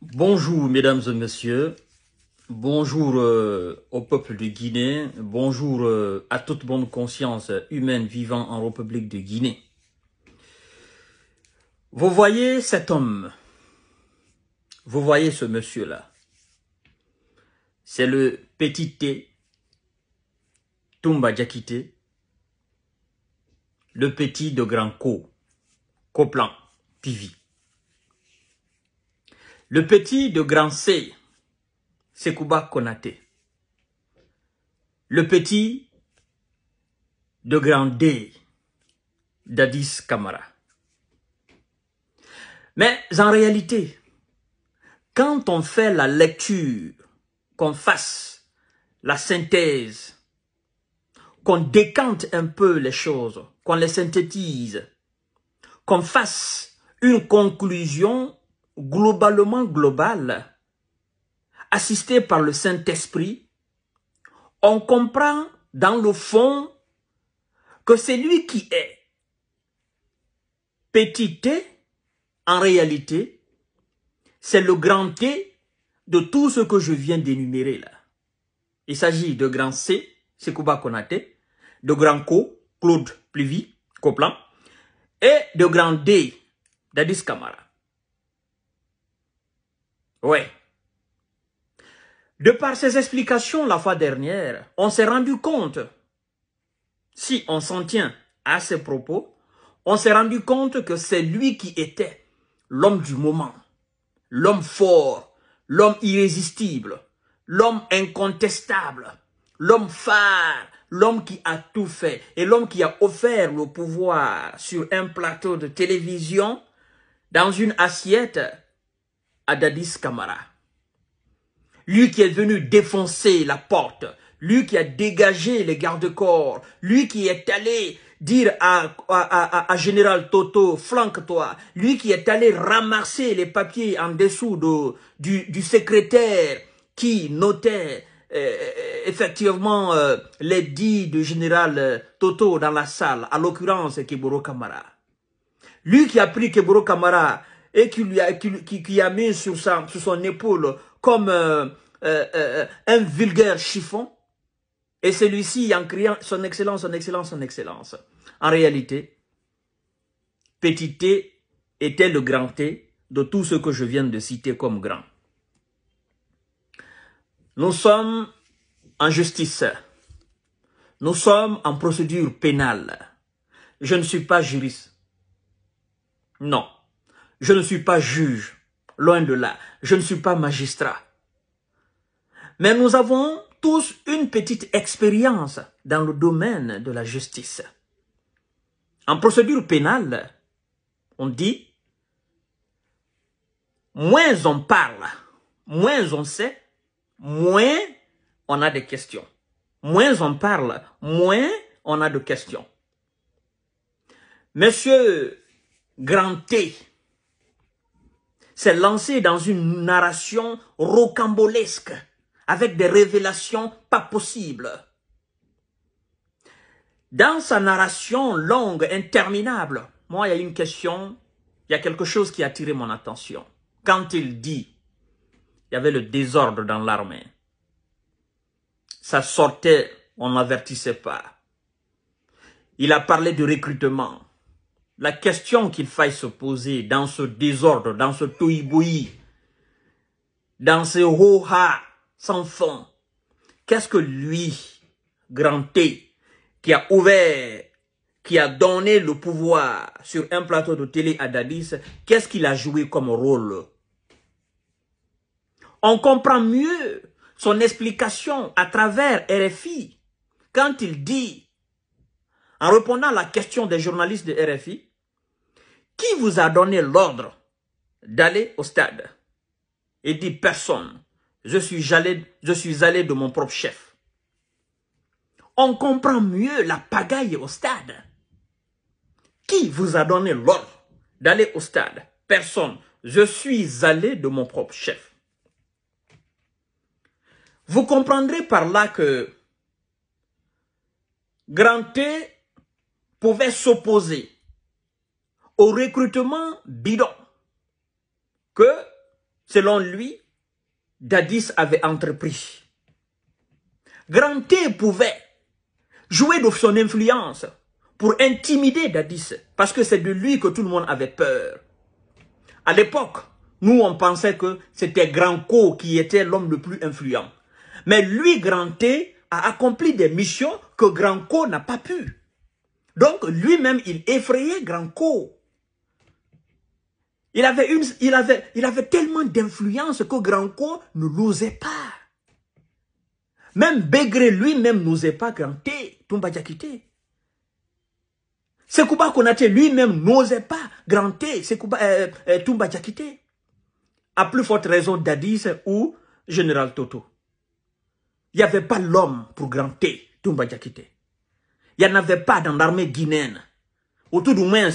Bonjour mesdames et messieurs, bonjour euh, au peuple de Guinée, bonjour euh, à toute bonne conscience humaine vivant en République de Guinée. Vous voyez cet homme, vous voyez ce monsieur-là, c'est le petit T, Tumba Djakite, le petit de Grand Co, Coplan, Pivi. Le petit de Grand C, Sekouba Konate. Le petit de Grand D, Dadis Kamara. Mais en réalité, quand on fait la lecture, qu'on fasse la synthèse, qu'on décante un peu les choses, qu'on les synthétise, qu'on fasse une conclusion globalement global assisté par le Saint-Esprit, on comprend dans le fond que c'est lui qui est petit t, en réalité, c'est le grand T de tout ce que je viens d'énumérer là. Il s'agit de grand C, Sekouba Konate, de grand Co, Claude Pluvy, Coplan, et de grand D, Dadis Camara. Oui. De par ses explications la fois dernière, on s'est rendu compte, si on s'en tient à ses propos, on s'est rendu compte que c'est lui qui était l'homme du moment, l'homme fort, l'homme irrésistible, l'homme incontestable, l'homme phare, l'homme qui a tout fait et l'homme qui a offert le pouvoir sur un plateau de télévision, dans une assiette Adadis Kamara. Lui qui est venu défoncer la porte, lui qui a dégagé les gardes-corps, lui qui est allé dire à, à, Général Toto, flanque-toi, lui qui est allé ramasser les papiers en dessous du, du secrétaire qui notait euh, effectivement euh, les dits du général euh, Toto dans la salle, à l'occurrence Kiburo Kamara. Lui qui a pris Kiburo Kamara et qui, lui a, qui, qui, a mis sur, sa, sur son épaule comme euh, euh, euh, un vulgaire chiffon. Et celui-ci, en criant son excellence, son excellence, son excellence. En réalité, petit t était le grand t de tout ce que je viens de citer comme grand. Nous sommes en justice. Nous sommes en procédure pénale. Je ne suis pas juriste. Non. Je ne suis pas juge, loin de là. Je ne suis pas magistrat. Mais nous avons tous une petite expérience dans le domaine de la justice. En procédure pénale, on dit, moins on parle, moins on sait, moins on a des questions. Moins on parle, moins on a de questions. Monsieur Granté, s'est lancé dans une narration rocambolesque, avec des révélations pas possibles. Dans sa narration longue, interminable, moi, il y a une question, il y a quelque chose qui a attiré mon attention. Quand il dit, il y avait le désordre dans l'armée. Ça sortait, on n'avertissait pas. Il a parlé de recrutement la question qu'il faille se poser dans ce désordre, dans ce toïboui, dans ce ho-ha sans fond, qu'est-ce que lui, grand qui a ouvert, qui a donné le pouvoir sur un plateau de télé à Dadis, qu'est-ce qu'il a joué comme rôle On comprend mieux son explication à travers RFI quand il dit, en répondant à la question des journalistes de RFI, qui vous a donné l'ordre d'aller au stade Et dit personne. Je suis, allé, je suis allé de mon propre chef. On comprend mieux la pagaille au stade. Qui vous a donné l'ordre d'aller au stade Personne. Je suis allé de mon propre chef. Vous comprendrez par là que Granté pouvait s'opposer au recrutement bidon que, selon lui, Dadis avait entrepris. Granté pouvait jouer de son influence pour intimider Dadis, parce que c'est de lui que tout le monde avait peur. À l'époque, nous, on pensait que c'était Grand qui était l'homme le plus influent. Mais lui, Granté, a accompli des missions que Grand n'a pas pu. Donc, lui-même, il effrayait Grand il avait, il avait, tellement d'influence que Granco ne l'osait pas. Même Bégré lui-même n'osait pas granter Tumba Diakité. Sekouba Konate lui-même n'osait pas granter euh, euh, Tumba Diakité. A plus forte raison Dadis ou Général Toto. Il n'y avait pas l'homme pour granter Tumba Diakité. Il n'y en avait pas dans l'armée guinéenne. Autour du moins,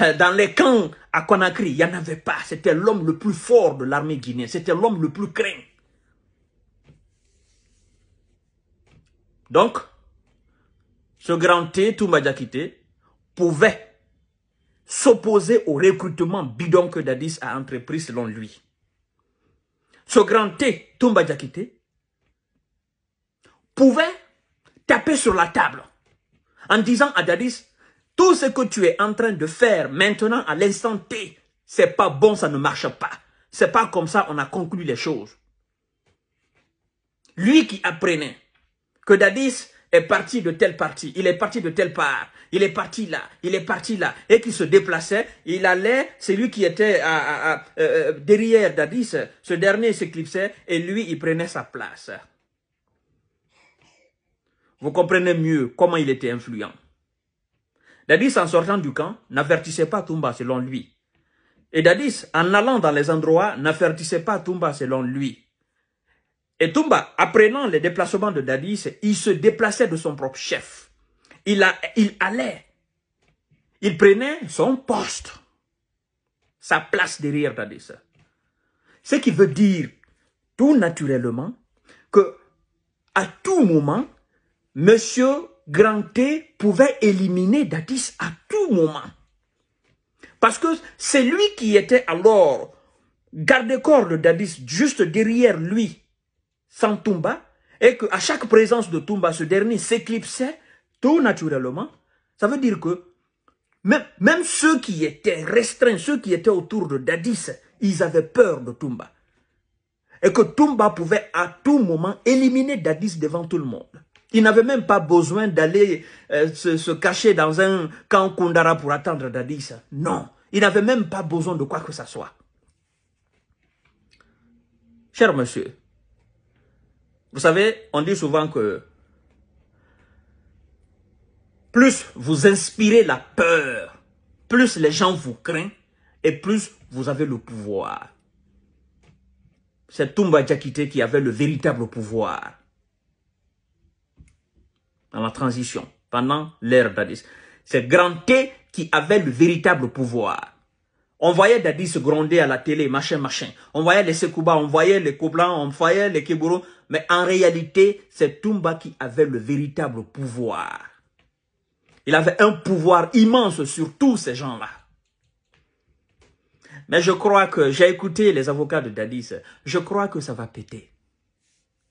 euh, dans les camps à Conakry, il n'y en avait pas. C'était l'homme le plus fort de l'armée guinéenne. C'était l'homme le plus craint. Donc, ce grand T, Djakité pouvait s'opposer au recrutement bidon que Dadis a entrepris selon lui. Ce grand T, Djakité pouvait taper sur la table en disant à Dadis, tout ce que tu es en train de faire maintenant à l'instant T, c'est pas bon, ça ne marche pas. C'est pas comme ça on a conclu les choses. Lui qui apprenait que Dadis est parti de telle partie, il est parti de telle part, il est parti là, il est parti là, et qui se déplaçait, il allait, c'est lui qui était euh, derrière Dadis, ce dernier s'éclipsait, et lui, il prenait sa place. Vous comprenez mieux comment il était influent. Dadis, en sortant du camp, n'avertissait pas Toumba selon lui. Et Dadis, en allant dans les endroits, n'avertissait pas Toumba selon lui. Et Toumba, apprenant les déplacements de Dadis, il se déplaçait de son propre chef. Il, a, il allait. Il prenait son poste. Sa place derrière Dadis. Ce qui veut dire, tout naturellement, que à tout moment, Monsieur Granté pouvait éliminer Dadis à tout moment. Parce que c'est lui qui était alors garde-corps de Dadis, juste derrière lui, sans Tumba, et qu'à chaque présence de Tumba, ce dernier s'éclipsait tout naturellement. Ça veut dire que même, même ceux qui étaient restreints, ceux qui étaient autour de Dadis, ils avaient peur de Tumba. Et que Tumba pouvait à tout moment éliminer Dadis devant tout le monde. Il n'avait même pas besoin d'aller euh, se, cacher dans un camp Kundara pour attendre Dadis. Non, il n'avait même pas besoin de quoi que ce soit. Cher monsieur, vous savez, on dit souvent que plus vous inspirez la peur, plus les gens vous craignent et plus vous avez le pouvoir. C'est Toumba Djakite qui avait le véritable pouvoir dans la transition, pendant l'ère d'Adis, C'est Grand T qui avait le véritable pouvoir. On voyait Dadis se gronder à la télé, machin, machin. On voyait les Sekouba, on voyait les Koblan, on voyait les Kiburu. Mais en réalité, c'est Tumba qui avait le véritable pouvoir. Il avait un pouvoir immense sur tous ces gens-là. Mais je crois que j'ai écouté les avocats de Dadis. Je crois que ça va péter.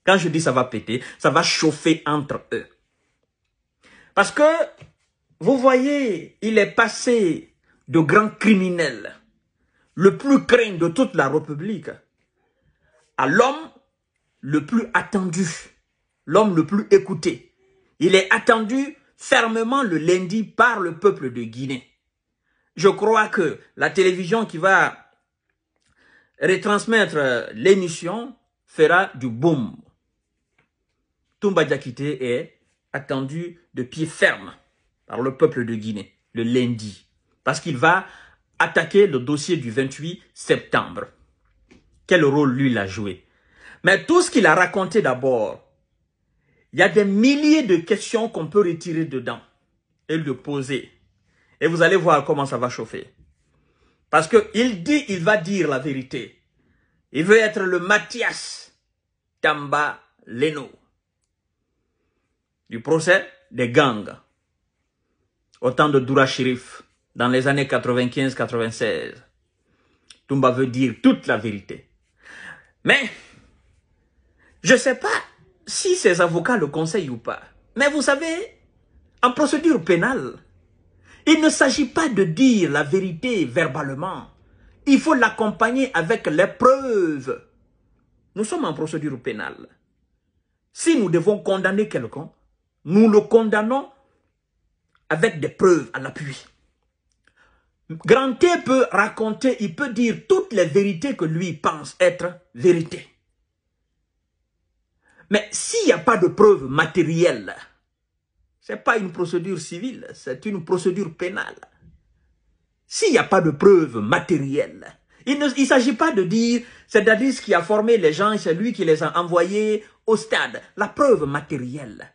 Quand je dis ça va péter, ça va chauffer entre eux. Parce que, vous voyez, il est passé de grand criminel, le plus craint de toute la République, à l'homme le plus attendu, l'homme le plus écouté. Il est attendu fermement le lundi par le peuple de Guinée. Je crois que la télévision qui va retransmettre euh, l'émission fera du boom. Toumba est attendu de pied ferme par le peuple de Guinée le lundi, parce qu'il va attaquer le dossier du 28 septembre. Quel rôle lui a joué Mais tout ce qu'il a raconté d'abord, il y a des milliers de questions qu'on peut retirer dedans et le poser. Et vous allez voir comment ça va chauffer. Parce qu'il dit, il va dire la vérité. Il veut être le Mathias Tamba Leno du procès des gangs au temps de Doura Shirif dans les années 95-96. Toumba veut dire toute la vérité. Mais je ne sais pas si ses avocats le conseillent ou pas. Mais vous savez, en procédure pénale, il ne s'agit pas de dire la vérité verbalement. Il faut l'accompagner avec les preuves. Nous sommes en procédure pénale. Si nous devons condamner quelqu'un, nous le condamnons avec des preuves à l'appui. Grand peut raconter, il peut dire toutes les vérités que lui pense être vérité. Mais s'il n'y a pas de preuves matérielles, ce n'est pas une procédure civile, c'est une procédure pénale. S'il n'y a pas de preuves matérielles, il ne il s'agit pas de dire c'est Dadis qui a formé les gens, c'est lui qui les a envoyés au stade. La preuve matérielle,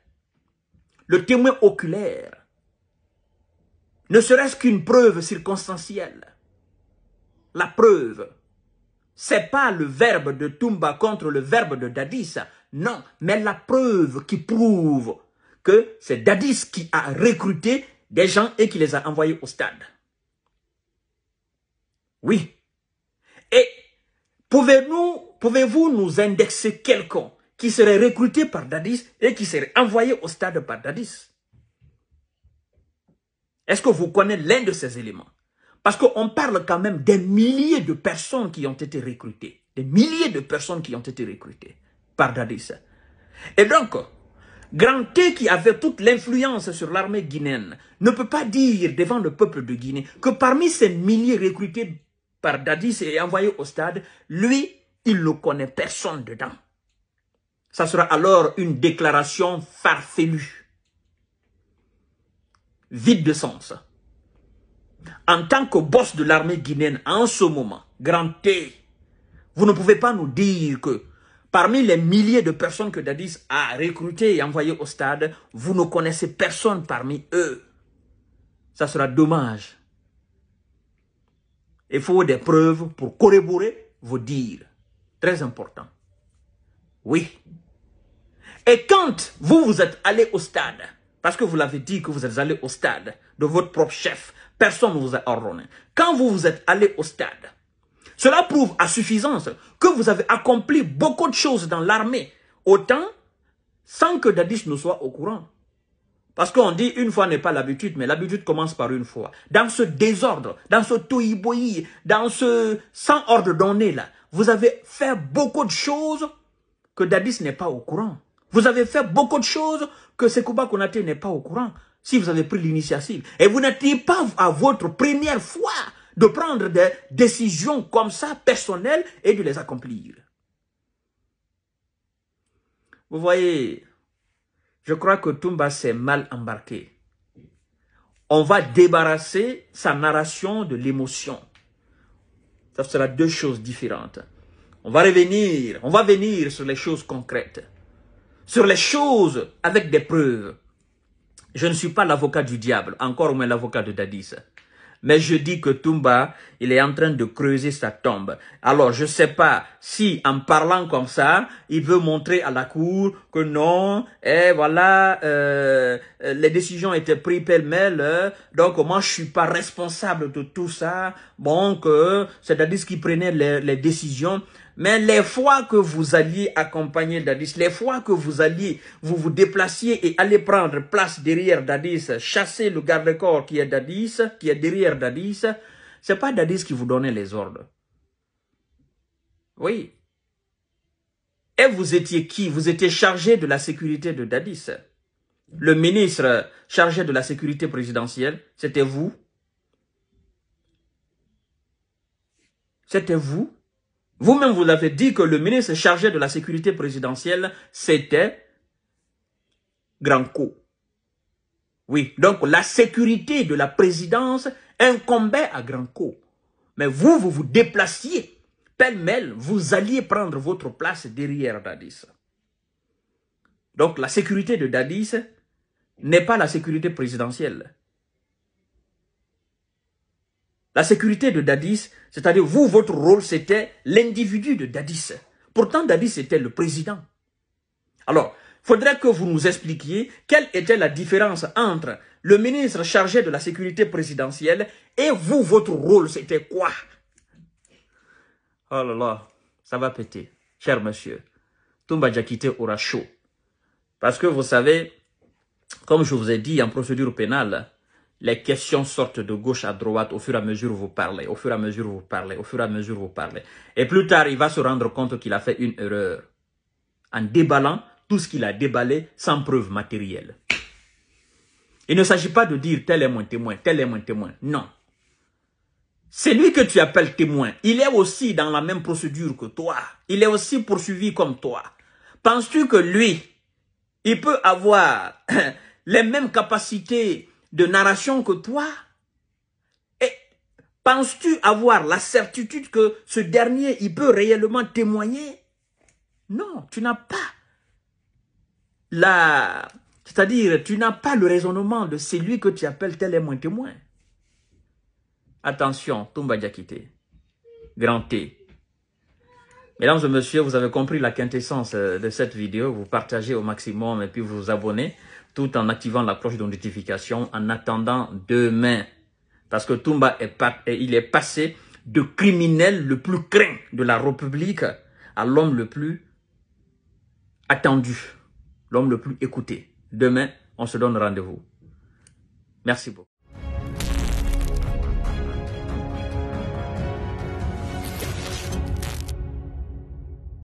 le témoin oculaire, ne serait-ce qu'une preuve circonstancielle. La preuve, c'est pas le verbe de Tumba contre le verbe de Dadis, non, mais la preuve qui prouve que c'est Dadis qui a recruté des gens et qui les a envoyés au stade. Oui. Et pouvez-vous nous indexer quelqu'un qui serait recruté par Dadis et qui serait envoyé au stade par Dadis. Est-ce que vous connaissez l'un de ces éléments Parce qu'on parle quand même des milliers de personnes qui ont été recrutées. Des milliers de personnes qui ont été recrutées par Dadis. Et donc, Grand T qui avait toute l'influence sur l'armée guinéenne ne peut pas dire devant le peuple de Guinée que parmi ces milliers recrutés par Dadis et envoyés au stade, lui, il ne connaît personne dedans. Ça sera alors une déclaration farfelue, vide de sens. En tant que boss de l'armée guinéenne, en ce moment, grand T, vous ne pouvez pas nous dire que parmi les milliers de personnes que Dadis a recrutées et envoyées au stade, vous ne connaissez personne parmi eux. Ça sera dommage. Il faut des preuves pour corroborer vos dires. Très important. Oui. Et quand vous vous êtes allé au stade, parce que vous l'avez dit que vous êtes allé au stade de votre propre chef, personne ne vous a ordonné. Quand vous vous êtes allé au stade, cela prouve à suffisance que vous avez accompli beaucoup de choses dans l'armée, autant sans que Dadis ne soit au courant. Parce qu'on dit une fois n'est pas l'habitude, mais l'habitude commence par une fois. Dans ce désordre, dans ce touiboui, dans ce sans ordre donné là, vous avez fait beaucoup de choses que Dadis n'est pas au courant. Vous avez fait beaucoup de choses que Sekouba Konate n'est pas au courant, si vous avez pris l'initiative. Et vous n'étiez pas à votre première fois de prendre des décisions comme ça, personnelles, et de les accomplir. Vous voyez, je crois que Toumba s'est mal embarqué. On va débarrasser sa narration de l'émotion. Ça sera deux choses différentes. On va revenir, on va venir sur les choses concrètes, sur les choses avec des preuves. Je ne suis pas l'avocat du diable, encore moins l'avocat de Dadis. Mais je dis que Tumba, il est en train de creuser sa tombe. Alors, je ne sais pas si, en parlant comme ça, il veut montrer à la cour que non, et eh, voilà, euh, les décisions étaient prises pêle-mêle, euh, donc moi, je suis pas responsable de tout ça. Bon, que cest à qui prenait les décisions. Mais les fois que vous alliez accompagner Dadis, les fois que vous alliez, vous vous déplaciez et allez prendre place derrière Dadis, chasser le garde-corps qui est Dadis, qui est derrière Dadis, c'est pas Dadis qui vous donnait les ordres. Oui. Et vous étiez qui Vous étiez chargé de la sécurité de Dadis. Le ministre chargé de la sécurité présidentielle, c'était vous. C'était vous vous-même, vous avez dit que le ministre chargé de la sécurité présidentielle, c'était Granco. Oui, donc la sécurité de la présidence incombait à Granco. Mais vous, vous vous déplaciez, pêle-mêle, vous alliez prendre votre place derrière Dadis. Donc la sécurité de Dadis n'est pas la sécurité présidentielle. La sécurité de Dadis, c'est-à-dire vous, votre rôle, c'était l'individu de Dadis. Pourtant, Dadis était le président. Alors, faudrait que vous nous expliquiez quelle était la différence entre le ministre chargé de la sécurité présidentielle et vous, votre rôle, c'était quoi Oh là là, ça va péter, cher monsieur. Tomba Djakite aura chaud. Parce que vous savez, comme je vous ai dit en procédure pénale, les questions sortent de gauche à droite au fur et à mesure où vous parlez, au fur et à mesure où vous parlez, au fur et à mesure où vous parlez. Et plus tard, il va se rendre compte qu'il a fait une erreur en déballant tout ce qu'il a déballé sans preuve matérielle. Il ne s'agit pas de dire tel est mon témoin, tel est mon témoin. Non. C'est lui que tu appelles témoin. Il est aussi dans la même procédure que toi. Il est aussi poursuivi comme toi. Penses-tu que lui, il peut avoir les mêmes capacités de narration que toi, et penses-tu avoir la certitude que ce dernier, il peut réellement témoigner Non, tu n'as pas la... C'est-à-dire, tu n'as pas le raisonnement de celui que tu appelles tel et moins témoin. Attention, Tumba Diakité, grand T. Mesdames et messieurs, vous avez compris la quintessence euh, de cette vidéo. Vous partagez au maximum et puis vous vous abonnez tout en activant la cloche de en attendant demain. Parce que Toumba, est il est passé de criminel le plus craint de la République à l'homme le plus attendu, l'homme le plus écouté. Demain, on se donne rendez-vous. Merci beaucoup.